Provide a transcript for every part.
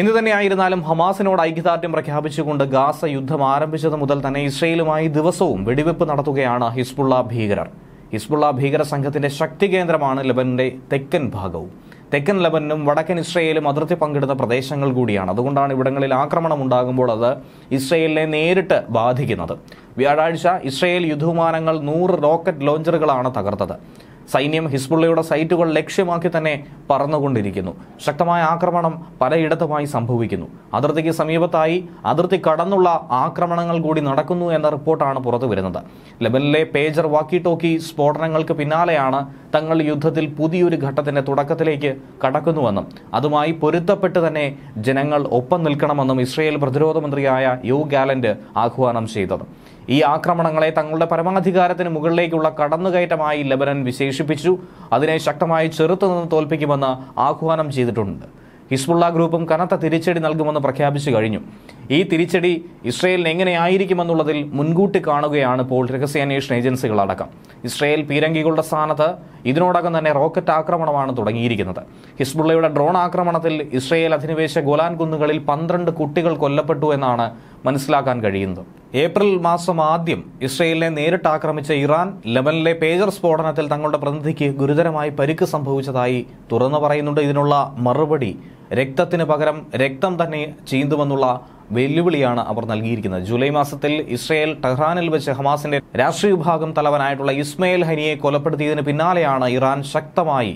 എന്തു തന്നെയായിരുന്നാലും ഹമാസിനോട് ഐക്യദാർഢ്യം പ്രഖ്യാപിച്ചുകൊണ്ട് ഗാസ യുദ്ധം ആരംഭിച്ചത് മുതൽ തന്നെ ഇസ്രയേലുമായി ദിവസവും വെടിവെപ്പ് നടത്തുകയാണ് ഹിസ്ബുള്ള ഭീകരർ ഹിസ്ബുള്ള ഭീകര സംഘത്തിന്റെ ശക്തി കേന്ദ്രമാണ് ലബനിന്റെ തെക്കൻ ഭാഗവും തെക്കൻ ലബനും വടക്കൻ ഇസ്രയേലും അതിർത്തി പങ്കിടുന്ന പ്രദേശങ്ങൾ കൂടിയാണ് അതുകൊണ്ടാണ് ഇവിടങ്ങളിൽ ആക്രമണം ഉണ്ടാകുമ്പോൾ അത് ഇസ്രയേലിനെ നേരിട്ട് ബാധിക്കുന്നത് വ്യാഴാഴ്ച ഇസ്രയേൽ യുദ്ധവിമാനങ്ങൾ നൂറ് റോക്കറ്റ് ലോഞ്ചറുകളാണ് തകർത്തത് സൈന്യം ഹിസ്ബുള്ളയുടെ സൈറ്റുകൾ ലക്ഷ്യമാക്കി തന്നെ പറന്നുകൊണ്ടിരിക്കുന്നു ശക്തമായ ആക്രമണം പലയിടത്തുമായി സംഭവിക്കുന്നു അതിർത്തിക്ക് സമീപത്തായി അതിർത്തി കടന്നുള്ള ആക്രമണങ്ങൾ കൂടി നടക്കുന്നു എന്ന റിപ്പോർട്ടാണ് പുറത്തു വരുന്നത് ലെബനിലെ പേജർ വാക്കി ടോക്കി സ്ഫോടനങ്ങൾക്ക് പിന്നാലെയാണ് തങ്ങൾ യുദ്ധത്തിൽ പുതിയൊരു ഘട്ടത്തിന്റെ തുടക്കത്തിലേക്ക് കടക്കുന്നുവെന്നും അതുമായി പൊരുത്തപ്പെട്ട് തന്നെ ജനങ്ങൾ ഒപ്പം നിൽക്കണമെന്നും ഇസ്രയേൽ പ്രതിരോധ മന്ത്രിയായ യു ഗാലന്റ് ആഹ്വാനം ചെയ്തത് ഈ ആക്രമണങ്ങളെ തങ്ങളുടെ പരമാധികാരത്തിന് മുകളിലേക്കുള്ള കടന്നുകയറ്റമായി ലബനൻ വിശേഷിപ്പിച്ചു അതിനെ ശക്തമായി ചെറുത്തുനിന്ന് തോൽപ്പിക്കുമെന്ന് ആഹ്വാനം ചെയ്തിട്ടുണ്ട് ഹിസ്ബുള്ള ഗ്രൂപ്പും കനത്ത തിരിച്ചടി നൽകുമെന്ന് പ്രഖ്യാപിച്ചു കഴിഞ്ഞു ഈ തിരിച്ചടി ഇസ്രയേലിന് എങ്ങനെയായിരിക്കുമെന്നുള്ളതിൽ മുൻകൂട്ടി കാണുകയാണ് ഇപ്പോൾ രഹസ്യാന്വേഷണ ഏജൻസികളടക്കം ഇസ്രയേൽ പീരങ്കികളുടെ സ്ഥാനത്ത് ഇതിനോടകം തന്നെ റോക്കറ്റ് ആക്രമണമാണ് തുടങ്ങിയിരിക്കുന്നത് ഹിസ്ബുള്ളയുടെ ഡ്രോൺ ആക്രമണത്തിൽ ഇസ്രയേൽ അധിനിവേശ ഗോലാൻ കുന്നുകളിൽ പന്ത്രണ്ട് കുട്ടികൾ കൊല്ലപ്പെട്ടു എന്നാണ് മനസ്സിലാക്കാൻ കഴിയുന്നത് ഏപ്രിൽ മാസം ആദ്യം ഇസ്രയേലിനെ നേരിട്ട് ആക്രമിച്ച ഇറാൻ ലെബനിലെ പേജർ സ്ഫോടനത്തിൽ തങ്ങളുടെ പ്രതിനിധിക്ക് ഗുരുതരമായി പരിക്ക് സംഭവിച്ചതായി തുറന്നു പറയുന്നുണ്ട് ഇതിനുള്ള മറുപടി രക്തത്തിന് പകരം രക്തം തന്നെ ചീന്തുമെന്നുള്ള വെല്ലുവിളിയാണ് അവർ നൽകിയിരിക്കുന്നത് ജൂലൈ മാസത്തിൽ ഇസ്രയേൽ ടെഹ്റാനിൽ വെച്ച് ഹമാസിന്റെ രാഷ്ട്രീയ വിഭാഗം തലവനായിട്ടുള്ള ഇസ്മയിൽ ഹനിയെ കൊലപ്പെടുത്തിയതിന് പിന്നാലെയാണ് ഇറാൻ ശക്തമായി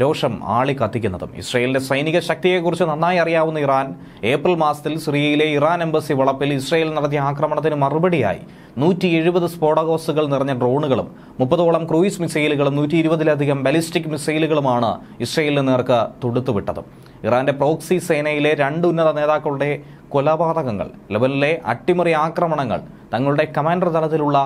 രോഷം ആളി കത്തിക്കുന്നതും ഇസ്രയേലിന്റെ സൈനിക ശക്തിയെക്കുറിച്ച് നന്നായി അറിയാവുന്ന ഇറാൻ ഏപ്രിൽ മാസത്തിൽ സിറിയയിലെ ഇറാൻ എംബസി വളപ്പിൽ ഇസ്രയേൽ നടത്തിയ ആക്രമണത്തിന് മറുപടിയായി നൂറ്റി എഴുപത് സ്ഫോടകോസുകൾ നിറഞ്ഞ ഡ്രോണുകളും മുപ്പതോളം ക്രൂയിസ് മിസൈലുകളും നൂറ്റി ഇരുപതിലധികം ബാലിസ്റ്റിക് മിസൈലുകളുമാണ് ഇസ്രയേലിന് നേർക്ക് തൊടുത്തുവിട്ടത് ഇറാന്റെ പ്രോക്സി സേനയിലെ രണ്ട് ഉന്നത നേതാക്കളുടെ കൊലപാതകങ്ങൾ ലെബനിലെ അട്ടിമറി ആക്രമണങ്ങൾ തങ്ങളുടെ കമാൻഡർ തലത്തിലുള്ള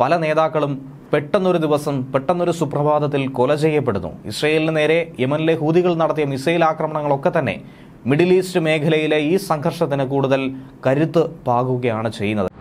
പല നേതാക്കളും പെട്ടെന്നൊരു ദിവസം പെട്ടെന്നൊരു സുപ്രഭാതത്തിൽ കൊല ചെയ്യപ്പെടുന്നു ഇസ്രയേലിന് നേരെ യമനിലെ ഹൂതികൾ നടത്തിയ മിസൈൽ ആക്രമണങ്ങളൊക്കെ തന്നെ മിഡിൽ ഈസ്റ്റ് മേഖലയിലെ ഈ സംഘർഷത്തിന് കൂടുതൽ കരുത്ത് പാകുകയാണ് ചെയ്യുന്നത്